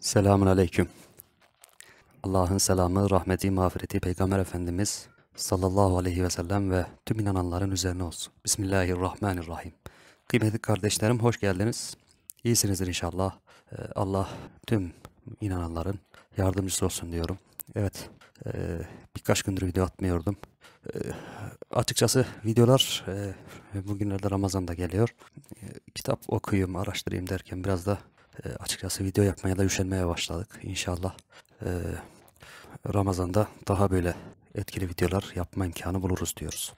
Selamun Aleyküm. Allah'ın selamı, rahmeti, mağfireti Peygamber Efendimiz sallallahu aleyhi ve sellem ve tüm inananların üzerine olsun. Bismillahirrahmanirrahim. Kıymetli kardeşlerim hoş geldiniz. İyisinizdir inşallah. Ee, Allah tüm inananların yardımcısı olsun diyorum. Evet, e, birkaç gündür video atmıyordum. E, açıkçası videolar e, bugünlerde Ramazan'da geliyor. Kitap okuyayım, araştırayım derken biraz da e, açıkçası video yapmaya da üşenmeye başladık. İnşallah e, Ramazan'da daha böyle etkili videolar yapma imkanı buluruz diyoruz.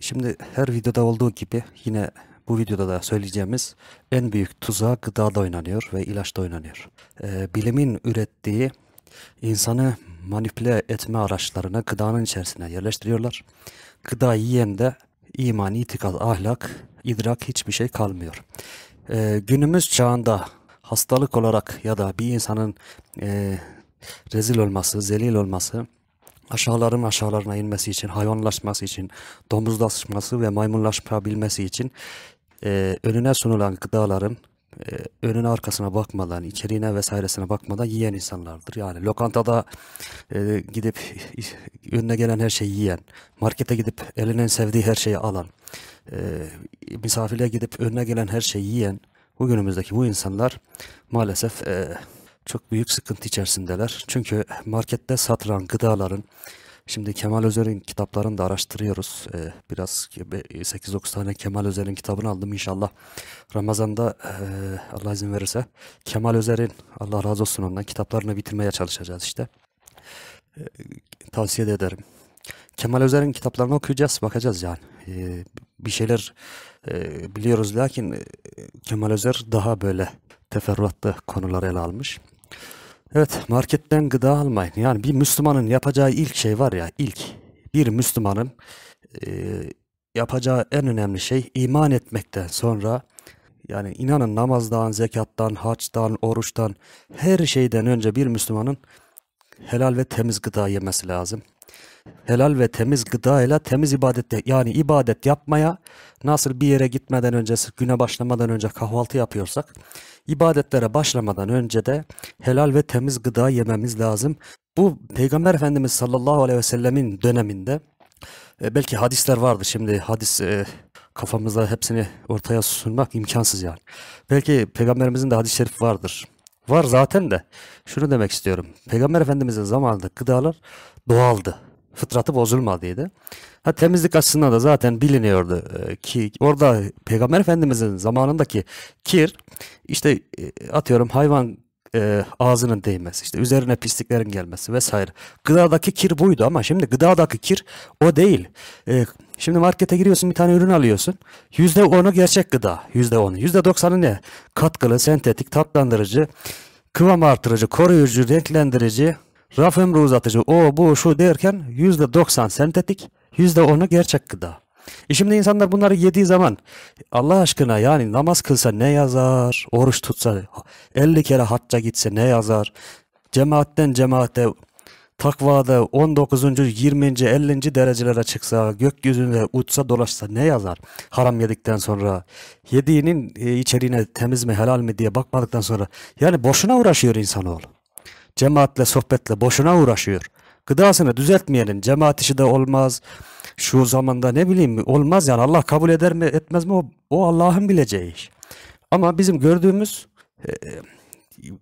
Şimdi her videoda olduğu gibi yine bu videoda da söyleyeceğimiz en büyük tuzağı gıdada oynanıyor ve ilaçta oynanıyor. E, bilimin ürettiği insanı manipüle etme araçlarını gıdanın içerisine yerleştiriyorlar. Gıda yiyen de iman, itikad, ahlak, idrak hiçbir şey kalmıyor. E, günümüz çağında hastalık olarak ya da bir insanın e, rezil olması, zelil olması, aşağıların aşağılarına inmesi için, hayvanlaşması için, domuzlaşması ve maymunlaşabilmesi için e, önüne sunulan gıdaların e, önüne arkasına bakmadan, içeriğine vesairesine bakmadan yiyen insanlardır. Yani lokantada e, gidip önüne gelen her şeyi yiyen, markete gidip elinin sevdiği her şeyi alan, e, misafirliğe gidip önüne gelen her şeyi yiyen, Bugünümüzdeki bu insanlar maalesef e, çok büyük sıkıntı içerisindeler. Çünkü markette satılan gıdaların, şimdi Kemal Özer'in kitaplarını da araştırıyoruz. E, biraz 8-9 tane Kemal Özer'in kitabını aldım inşallah. Ramazan'da e, Allah izin verirse Kemal Özer'in Allah razı olsun ondan kitaplarını bitirmeye çalışacağız işte. E, tavsiye ederim. Kemal Özer'in kitaplarını okuyacağız, bakacağız yani. E, bir şeyler ee, biliyoruz lakin e, Kemal Özer daha böyle teferruatlı konular ele almış. Evet marketten gıda almayın. Yani bir Müslümanın yapacağı ilk şey var ya ilk bir Müslümanın e, yapacağı en önemli şey iman etmekten sonra yani inanın namazdan, zekattan, haçtan, oruçtan her şeyden önce bir Müslümanın helal ve temiz gıda yemesi lazım helal ve temiz gıda ile temiz ibadette yani ibadet yapmaya nasıl bir yere gitmeden önce güne başlamadan önce kahvaltı yapıyorsak ibadetlere başlamadan önce de helal ve temiz gıda yememiz lazım. Bu Peygamber Efendimiz sallallahu aleyhi ve sellemin döneminde e, belki hadisler vardı şimdi hadis e, kafamızda hepsini ortaya sunmak imkansız yani. Belki Peygamberimizin de hadis-i şerif vardır. Var zaten de şunu demek istiyorum. Peygamber Efendimiz'in zamanında gıdalar doğaldı fıtratı bozulmadıydı. Ha temizlik açısından da zaten biliniyordu e, ki orada Peygamber Efendimizin zamanındaki kir işte e, atıyorum hayvan e, ağzının değmesi, işte üzerine pisliklerin gelmesi vesaire. Gıdadaki kir buydu ama şimdi gıdadaki kir o değil. E, şimdi markete giriyorsun bir tane ürün alıyorsun. yüzde onu gerçek gıda, yüzde onu yüzde doksanı ne? Katkılı, sentetik, tatlandırıcı, kıvam artırıcı, koruyucu, renklendirici, Raf ömrü uzatıcı o bu şu derken %90 sentetik %10'u gerçek gıda. E şimdi insanlar bunları yediği zaman Allah aşkına yani namaz kılsa ne yazar? Oruç tutsa 50 kere hacca gitse ne yazar? Cemaatten cemaate takvada 19. 20. 50. derecelere çıksa, gökyüzünde uçsa dolaşsa ne yazar? Haram yedikten sonra yediğinin e, içeriğine temiz mi helal mi diye bakmadıktan sonra yani boşuna uğraşıyor insanoğlu cemaatle sohbetle boşuna uğraşıyor. Gıdasını düzeltmeyenin cemaat işi de olmaz. Şu zamanda ne bileyim mi olmaz yani Allah kabul eder mi etmez mi o, o Allah'ın bileceği iş. Ama bizim gördüğümüz e, e,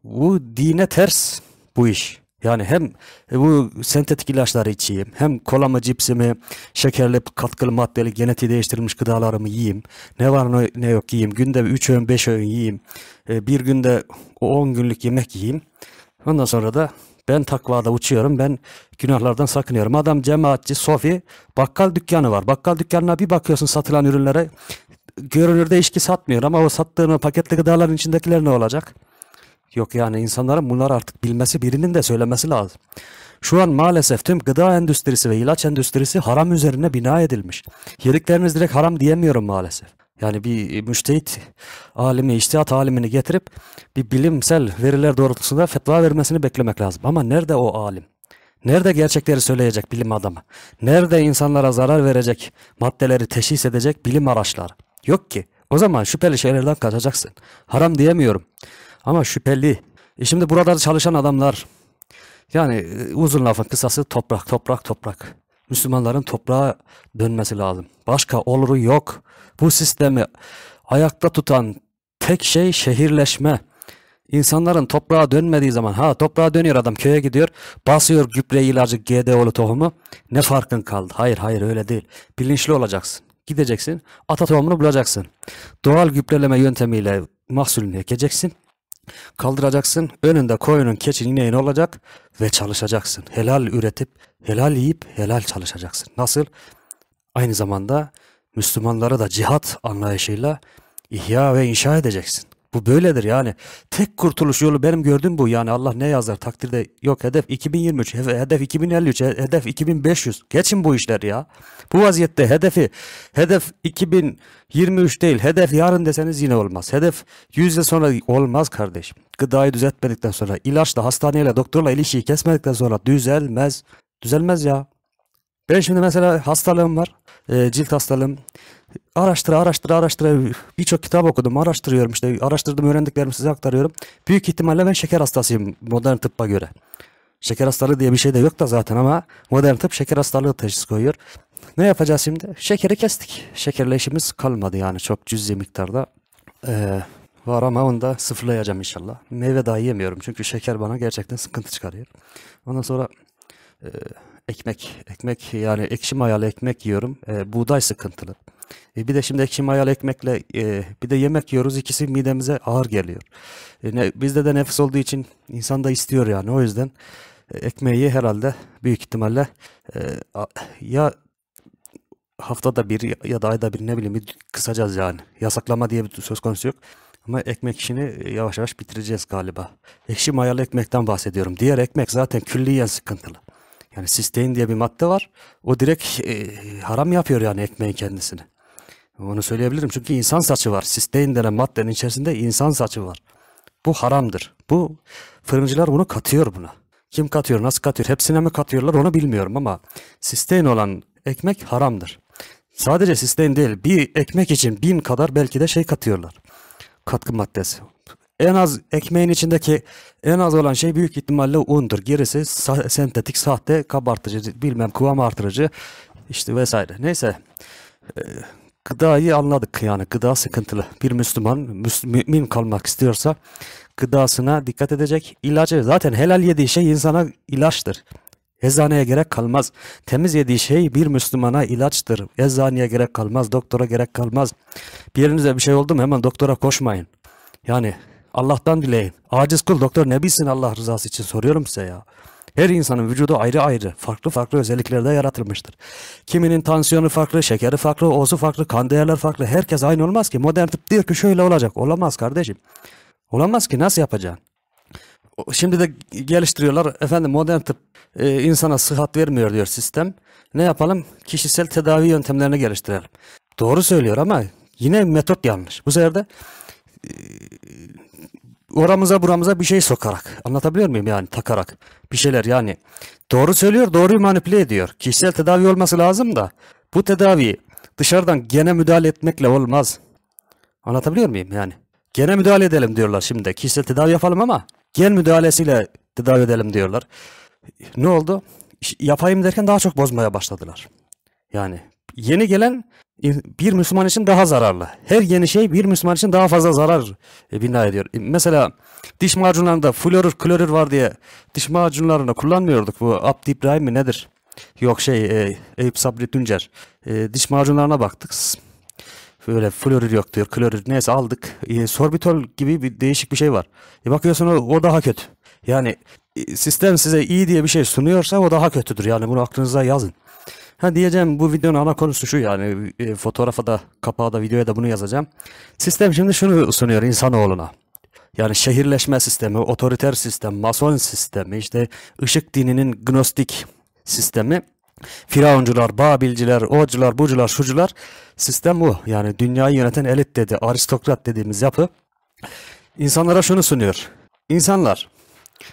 bu dine ters bu iş. Yani hem bu sentetik ilaçları içeyim, hem kolamı, cipsimi, şekerli, katkılı maddeli, genetiği değiştirilmiş gıdalarımı yiyeyim. Ne var ne yok yiyeyim. Günde 3 öğün, 5 öğün yiyeyim. E, bir günde 10 günlük yemek yiyeyim. Ondan sonra da ben takvada uçuyorum, ben günahlardan sakınıyorum. Adam cemaatçi, sofi, bakkal dükkanı var. Bakkal dükkanına bir bakıyorsun satılan ürünlere. Görünürde içki satmıyor ama o sattığını paketli gıdaların içindekiler ne olacak? Yok yani insanların bunları artık bilmesi, birinin de söylemesi lazım. Şu an maalesef tüm gıda endüstrisi ve ilaç endüstrisi haram üzerine bina edilmiş. Yedikleriniz direkt haram diyemiyorum maalesef. Yani bir e, müştehit alimi, iştihat alimini getirip bir bilimsel veriler doğrultusunda fetva vermesini beklemek lazım. Ama nerede o alim? Nerede gerçekleri söyleyecek bilim adamı? Nerede insanlara zarar verecek maddeleri teşhis edecek bilim araçları? Yok ki. O zaman şüpheli şeylerden kaçacaksın. Haram diyemiyorum. Ama şüpheli. E şimdi burada çalışan adamlar yani e, uzun lafın kısası toprak, toprak, toprak. Müslümanların toprağa dönmesi lazım. Başka oluru yok. Bu sistemi ayakta tutan tek şey şehirleşme. İnsanların toprağa dönmediği zaman ha toprağa dönüyor adam köye gidiyor basıyor gübre ilacı GDO'lu tohumu ne farkın kaldı? Hayır hayır öyle değil. Bilinçli olacaksın. Gideceksin ata tohumunu bulacaksın. Doğal gübreleme yöntemiyle mahsulünü ekeceksin. Kaldıracaksın, önünde koyunun, keçin, ineğin olacak ve çalışacaksın. Helal üretip, helal yiyip, helal çalışacaksın. Nasıl? Aynı zamanda Müslümanlara da cihat anlayışıyla ihya ve inşa edeceksin. Bu böyledir yani. Tek kurtuluş yolu benim gördüğüm bu. Yani Allah ne yazar takdirde yok hedef 2023, hedef 2053, hedef 2500. Geçin bu işler ya. Bu vaziyette hedefi hedef 2023 değil, hedef yarın deseniz yine olmaz. Hedef 100 yıl sonra olmaz kardeşim. Gıdayı düzeltmedikten sonra, ilaçla, hastaneyle, doktorla ilişkiyi kesmedikten sonra düzelmez. Düzelmez ya. Ben şimdi mesela hastalığım var. E, cilt hastalığım. Araştıra araştıra araştıra birçok kitap okudum. Araştırıyorum işte. Araştırdım öğrendiklerimi size aktarıyorum. Büyük ihtimalle ben şeker hastasıyım modern tıbba göre. Şeker hastalığı diye bir şey de yok da zaten ama modern tıp şeker hastalığı teşhis koyuyor. Ne yapacağız şimdi? Şekeri kestik. Şekerle işimiz kalmadı yani çok cüzi miktarda. Ee, var ama onu da sıfırlayacağım inşallah. Meyve dahi yemiyorum çünkü şeker bana gerçekten sıkıntı çıkarıyor. Ondan sonra e, ekmek, ekmek yani ekşi mayalı ekmek yiyorum. E, buğday sıkıntılı. E, bir de şimdi ekşi mayalı ekmekle e, bir de yemek yiyoruz. İkisi midemize ağır geliyor. E, ne, bizde de nefis olduğu için insan da istiyor yani. O yüzden e, ekmeği herhalde büyük ihtimalle e, ya haftada bir ya da ayda bir ne bileyim kısacağız yani. Yasaklama diye bir söz konusu yok. Ama ekmek işini e, yavaş yavaş bitireceğiz galiba. Ekşi mayalı ekmekten bahsediyorum. Diğer ekmek zaten külliyen sıkıntılı. Yani sistein diye bir madde var. O direkt e, haram yapıyor yani ekmeğin kendisini. Onu söyleyebilirim çünkü insan saçı var. Sistein denen maddenin içerisinde insan saçı var. Bu haramdır. Bu fırıncılar bunu katıyor buna. Kim katıyor, nasıl katıyor, hepsine mi katıyorlar onu bilmiyorum ama sistein olan ekmek haramdır. Sadece sistein değil bir ekmek için bin kadar belki de şey katıyorlar. Katkı maddesi. En az ekmeğin içindeki en az olan şey büyük ihtimalle undur. Gerisi sa- sentetik, sahte, kabartıcı, bilmem kıvam artırıcı işte vesaire. Neyse. Ee, gıdayı anladık yani gıda sıkıntılı. Bir Müslüman mümin kalmak istiyorsa gıdasına dikkat edecek. İlacı zaten helal yediği şey insana ilaçtır. Eczaneye gerek kalmaz. Temiz yediği şey bir Müslümana ilaçtır. Eczaneye gerek kalmaz, doktora gerek kalmaz. Bir yerinize bir şey oldu mu hemen doktora koşmayın. Yani Allah'tan dileyin. Aciz kul doktor ne bilsin Allah rızası için soruyorum size ya. Her insanın vücudu ayrı ayrı, farklı farklı özelliklerde yaratılmıştır. Kiminin tansiyonu farklı, şekeri farklı, ozu farklı, kan değerler farklı. Herkes aynı olmaz ki. Modern tıp diyor ki şöyle olacak. Olamaz kardeşim. Olamaz ki nasıl yapacaksın? Şimdi de geliştiriyorlar. Efendim modern tıp e, insana sıhhat vermiyor diyor sistem. Ne yapalım? Kişisel tedavi yöntemlerini geliştirelim. Doğru söylüyor ama yine metot yanlış. Bu sefer de e, oramıza buramıza bir şey sokarak. Anlatabiliyor muyum yani takarak bir şeyler yani. Doğru söylüyor doğruyu manipüle ediyor. Kişisel tedavi olması lazım da bu tedavi dışarıdan gene müdahale etmekle olmaz. Anlatabiliyor muyum yani? Gene müdahale edelim diyorlar şimdi. Kişisel tedavi yapalım ama gen müdahalesiyle tedavi edelim diyorlar. Ne oldu? Yapayım derken daha çok bozmaya başladılar. Yani yeni gelen bir Müslüman için daha zararlı. Her yeni şey bir Müslüman için daha fazla zarar e, bina ediyor. E, mesela diş macunlarında florür, klorür var diye diş macunlarını kullanmıyorduk. Bu Abdi İbrahim mi nedir? Yok şey e, Eyüp Sabri Düncer. E, diş macunlarına baktık. Böyle florür yok diyor, klorür neyse aldık. E, sorbitol gibi bir değişik bir şey var. E, bakıyorsun o, o daha kötü. Yani e, sistem size iyi diye bir şey sunuyorsa o daha kötüdür. Yani bunu aklınıza yazın. Ha diyeceğim bu videonun ana konusu şu yani e, fotoğrafa da kapağa da videoya da bunu yazacağım. Sistem şimdi şunu sunuyor insanoğluna. Yani şehirleşme sistemi, otoriter sistem, mason sistemi, işte ışık dininin gnostik sistemi, firavuncular, babilciler, ocular, bucular, şucular sistem bu. Yani dünyayı yöneten elit dedi, aristokrat dediğimiz yapı insanlara şunu sunuyor. İnsanlar,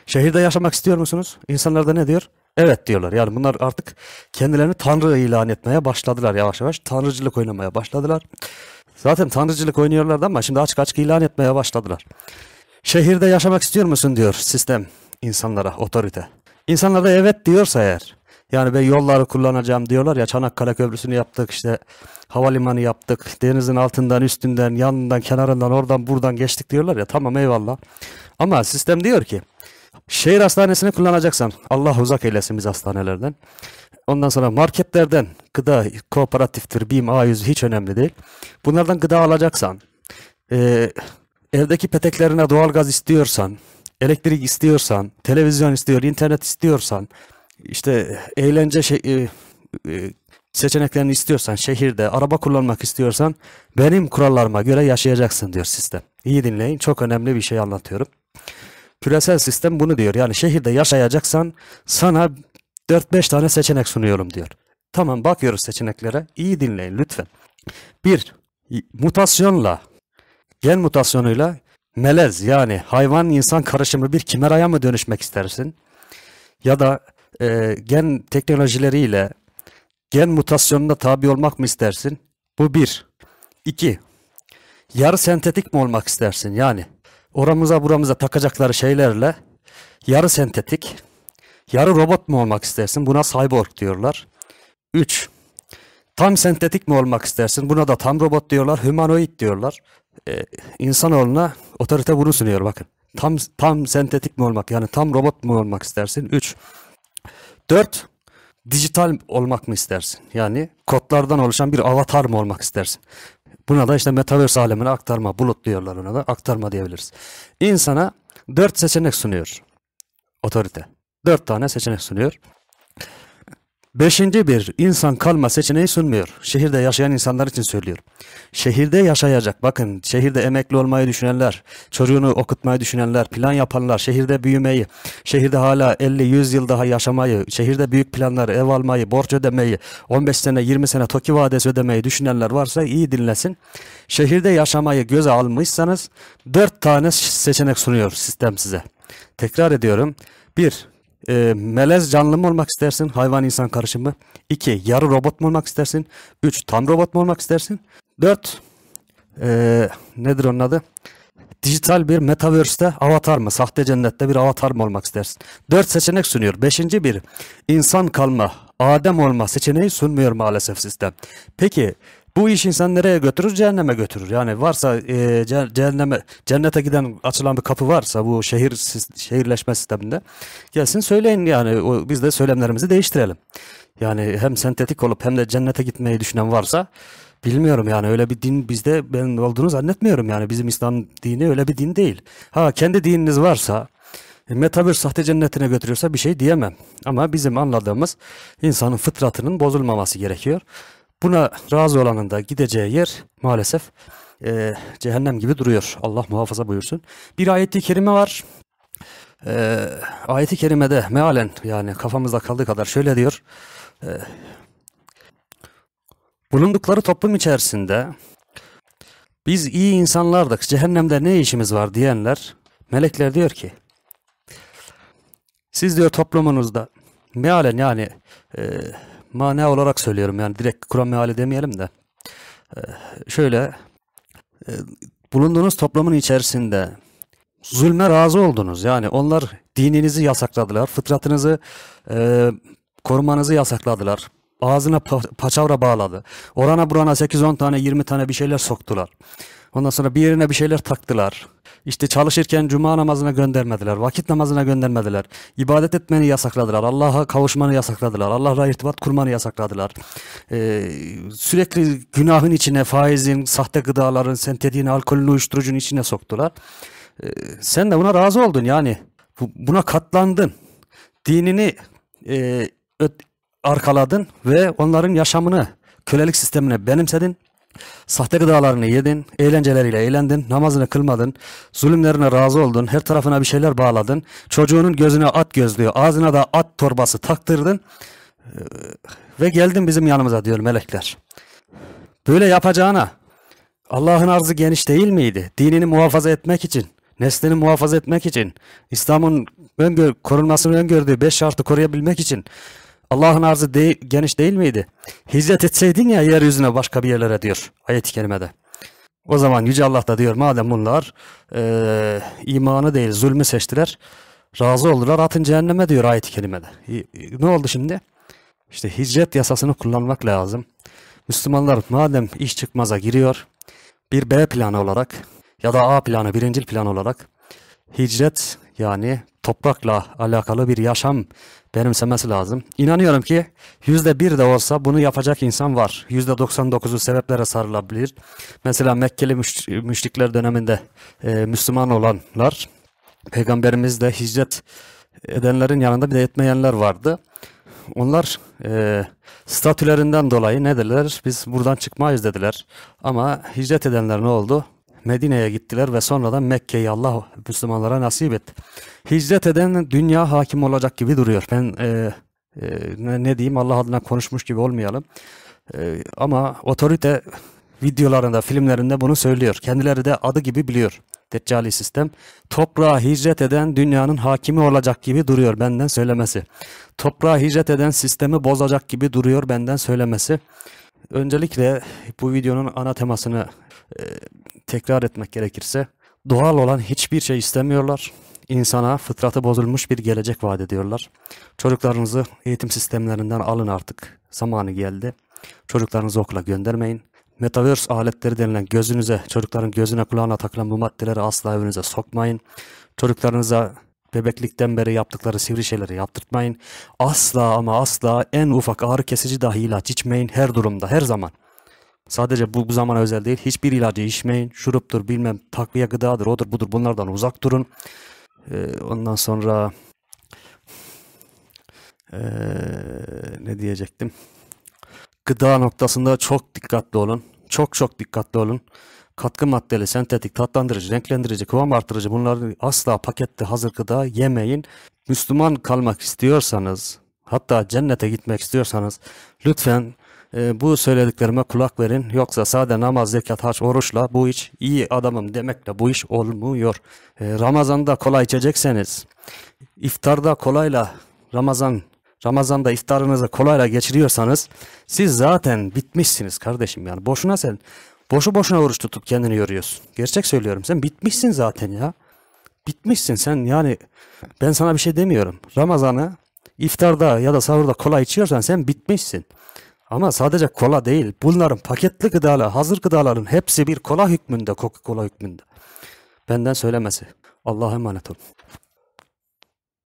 şehirde yaşamak istiyor musunuz? İnsanlar da ne diyor? Evet diyorlar yani bunlar artık kendilerini tanrı ilan etmeye başladılar yavaş yavaş. Tanrıcılık oynamaya başladılar. Zaten tanrıcılık oynuyorlardı ama şimdi açık açık ilan etmeye başladılar. Şehirde yaşamak istiyor musun diyor sistem insanlara, otorite. İnsanlar da evet diyorsa eğer. Yani ben yolları kullanacağım diyorlar ya Çanakkale Köprüsü'nü yaptık işte havalimanı yaptık denizin altından üstünden yanından kenarından oradan buradan geçtik diyorlar ya tamam eyvallah. Ama sistem diyor ki Şehir hastanesini kullanacaksan, Allah uzak eylesin biz hastanelerden. Ondan sonra marketlerden gıda kooperatiftir, BİM, A100 hiç önemli değil. Bunlardan gıda alacaksan, e, evdeki peteklerine doğalgaz istiyorsan, elektrik istiyorsan, televizyon istiyor, internet istiyorsan, işte eğlence şey, e, e, seçeneklerini istiyorsan, şehirde araba kullanmak istiyorsan benim kurallarıma göre yaşayacaksın diyor sistem. İyi dinleyin çok önemli bir şey anlatıyorum. Küresel sistem bunu diyor. Yani şehirde yaşayacaksan sana 4-5 tane seçenek sunuyorum diyor. Tamam bakıyoruz seçeneklere. İyi dinleyin lütfen. Bir, mutasyonla, gen mutasyonuyla melez yani hayvan insan karışımı bir kimeraya mı dönüşmek istersin? Ya da e, gen teknolojileriyle gen mutasyonuna tabi olmak mı istersin? Bu bir. İki, yarı sentetik mi olmak istersin? Yani oramıza buramıza takacakları şeylerle yarı sentetik, yarı robot mu olmak istersin? Buna cyborg diyorlar. 3. Tam sentetik mi olmak istersin? Buna da tam robot diyorlar, humanoid diyorlar. Ee, insanoğluna otorite bunu sunuyor bakın. Tam tam sentetik mi olmak yani tam robot mu olmak istersin? 3. 4. Dijital olmak mı istersin? Yani kodlardan oluşan bir avatar mı olmak istersin? Buna da işte metaverse alemine aktarma, bulut diyorlar ona da aktarma diyebiliriz. İnsana dört seçenek sunuyor otorite. Dört tane seçenek sunuyor. Beşinci bir, insan kalma seçeneği sunmuyor. Şehirde yaşayan insanlar için söylüyorum. Şehirde yaşayacak, bakın şehirde emekli olmayı düşünenler, çocuğunu okutmayı düşünenler, plan yapanlar, şehirde büyümeyi, şehirde hala 50-100 yıl daha yaşamayı, şehirde büyük planlar, ev almayı, borç ödemeyi, 15 sene 20 sene TOKİ vadesi ödemeyi düşünenler varsa iyi dinlesin. Şehirde yaşamayı göze almışsanız 4 tane seçenek sunuyor sistem size. Tekrar ediyorum. 1 e, melez canlı mı olmak istersin? Hayvan insan karışımı. 2. Yarı robot mu olmak istersin? 3. Tam robot mu olmak istersin? 4. E, ee, nedir onun adı? Dijital bir metaverse'te avatar mı? Sahte cennette bir avatar mı olmak istersin? 4 seçenek sunuyor. 5. bir insan kalma, Adem olma seçeneği sunmuyor maalesef sistem. Peki bu iş insan nereye götürür? Cehenneme götürür. Yani varsa e, cehenneme cennete giden açılan bir kapı varsa bu şehir şehirleşme sisteminde gelsin söyleyin yani o, biz de söylemlerimizi değiştirelim. Yani hem sentetik olup hem de cennete gitmeyi düşünen varsa Bilmiyorum yani öyle bir din bizde ben olduğunu zannetmiyorum yani bizim İslam dini öyle bir din değil. Ha kendi dininiz varsa e, Metabir sahte cennetine götürüyorsa bir şey diyemem. Ama bizim anladığımız insanın fıtratının bozulmaması gerekiyor. Buna razı olanın da gideceği yer maalesef e, cehennem gibi duruyor. Allah muhafaza buyursun. Bir ayet-i kerime var. E, ayet kerimede mealen yani kafamızda kaldığı kadar şöyle diyor. E, bulundukları toplum içerisinde biz iyi insanlardık, cehennemde ne işimiz var diyenler, melekler diyor ki, siz diyor toplumunuzda, mealen yani e, mana olarak söylüyorum yani direkt Kur'an meali demeyelim de. Ee, şöyle e, bulunduğunuz toplumun içerisinde zulme razı oldunuz. Yani onlar dininizi yasakladılar, fıtratınızı e, korumanızı yasakladılar. Ağzına paçavra bağladı. Orana burana 8-10 tane 20 tane bir şeyler soktular. Ondan sonra bir yerine bir şeyler taktılar. İşte çalışırken cuma namazına göndermediler, vakit namazına göndermediler. İbadet etmeni yasakladılar, Allah'a kavuşmanı yasakladılar, Allah'la irtibat kurmanı yasakladılar. Ee, sürekli günahın içine faizin, sahte gıdaların, sentetiğin, alkolün, uyuşturucunun içine soktular. Ee, sen de buna razı oldun yani. Buna katlandın. Dinini e, arkaladın ve onların yaşamını kölelik sistemine benimsedin Sahte gıdalarını yedin, eğlenceleriyle eğlendin, namazını kılmadın, zulümlerine razı oldun, her tarafına bir şeyler bağladın, çocuğunun gözüne at gözlüğü, ağzına da at torbası taktırdın ve geldin bizim yanımıza diyor melekler. Böyle yapacağına Allah'ın arzı geniş değil miydi? Dinini muhafaza etmek için, neslini muhafaza etmek için, İslam'ın öngör, korunmasını öngördüğü beş şartı koruyabilmek için Allah'ın arzı de geniş değil miydi? Hicret etseydin ya yeryüzüne başka bir yerlere diyor ayet-i kerimede. O zaman Yüce Allah da diyor madem bunlar e, imanı değil zulmü seçtiler razı oldular atın cehenneme diyor ayet-i kerimede. E, ne oldu şimdi? İşte hicret yasasını kullanmak lazım. Müslümanlar madem iş çıkmaza giriyor bir B planı olarak ya da A planı birincil plan olarak hicret yani toprakla alakalı bir yaşam benimsemesi lazım. İnanıyorum ki yüzde bir de olsa bunu yapacak insan var. yüzde %99'u sebeplere sarılabilir. Mesela Mekkeli müşrikler döneminde e, Müslüman olanlar, Peygamberimiz de hicret edenlerin yanında bir de etmeyenler vardı. Onlar e, statülerinden dolayı ne dediler? Biz buradan çıkmayız dediler. Ama hicret edenler ne oldu? Medine'ye gittiler ve sonradan Mekke'yi Allah Müslümanlara nasip etti. Hicret eden dünya hakim olacak gibi duruyor. Ben e, e, ne, diyeyim Allah adına konuşmuş gibi olmayalım. E, ama otorite videolarında, filmlerinde bunu söylüyor. Kendileri de adı gibi biliyor. Deccali sistem. Toprağa hicret eden dünyanın hakimi olacak gibi duruyor benden söylemesi. Toprağa hicret eden sistemi bozacak gibi duruyor benden söylemesi. Öncelikle bu videonun ana temasını e, tekrar etmek gerekirse doğal olan hiçbir şey istemiyorlar. İnsana fıtratı bozulmuş bir gelecek vaat ediyorlar. Çocuklarınızı eğitim sistemlerinden alın artık. Zamanı geldi. Çocuklarınızı okula göndermeyin. Metaverse aletleri denilen gözünüze, çocukların gözüne kulağına takılan bu maddeleri asla evinize sokmayın. Çocuklarınıza bebeklikten beri yaptıkları sivri şeyleri yaptırtmayın. Asla ama asla en ufak ağrı kesici dahi ilaç içmeyin her durumda, her zaman. Sadece bu, bu zamana özel değil. Hiçbir ilacı içmeyin. Şuruptur bilmem takviye gıdadır odur budur bunlardan uzak durun. Ee, ondan sonra ee, ne diyecektim? Gıda noktasında çok dikkatli olun. Çok çok dikkatli olun. Katkı maddeli, sentetik, tatlandırıcı, renklendirici, kıvam artırıcı bunları asla pakette hazır gıda yemeyin. Müslüman kalmak istiyorsanız hatta cennete gitmek istiyorsanız lütfen e, bu söylediklerime kulak verin. Yoksa sade namaz, zekat, haç, oruçla bu iş iyi adamım demekle bu iş olmuyor. E, Ramazan'da kolay içecekseniz, iftarda kolayla Ramazan Ramazan'da iftarınızı kolayla geçiriyorsanız siz zaten bitmişsiniz kardeşim yani boşuna sen boşu boşuna oruç tutup kendini yoruyorsun. Gerçek söylüyorum sen bitmişsin zaten ya. Bitmişsin sen yani ben sana bir şey demiyorum. Ramazan'ı iftarda ya da sahurda kolay içiyorsan sen bitmişsin. Ama sadece kola değil. Bunların paketli gıdalar, hazır gıdaların hepsi bir kola hükmünde, Coca-Cola hükmünde. Benden söylemesi. Allah'a emanet olun.